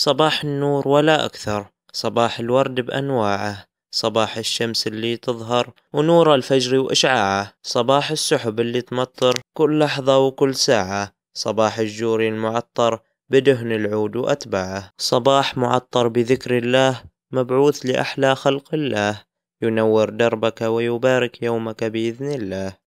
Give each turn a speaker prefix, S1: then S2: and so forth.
S1: صباح النور ولا أكثر صباح الورد بأنواعه صباح الشمس اللي تظهر ونور الفجر وإشعاعه صباح السحب اللي تمطر كل لحظة وكل ساعة صباح الجوري المعطر بدهن العود وأتباعه صباح معطر بذكر الله مبعوث لأحلى خلق الله ينور دربك ويبارك يومك بإذن الله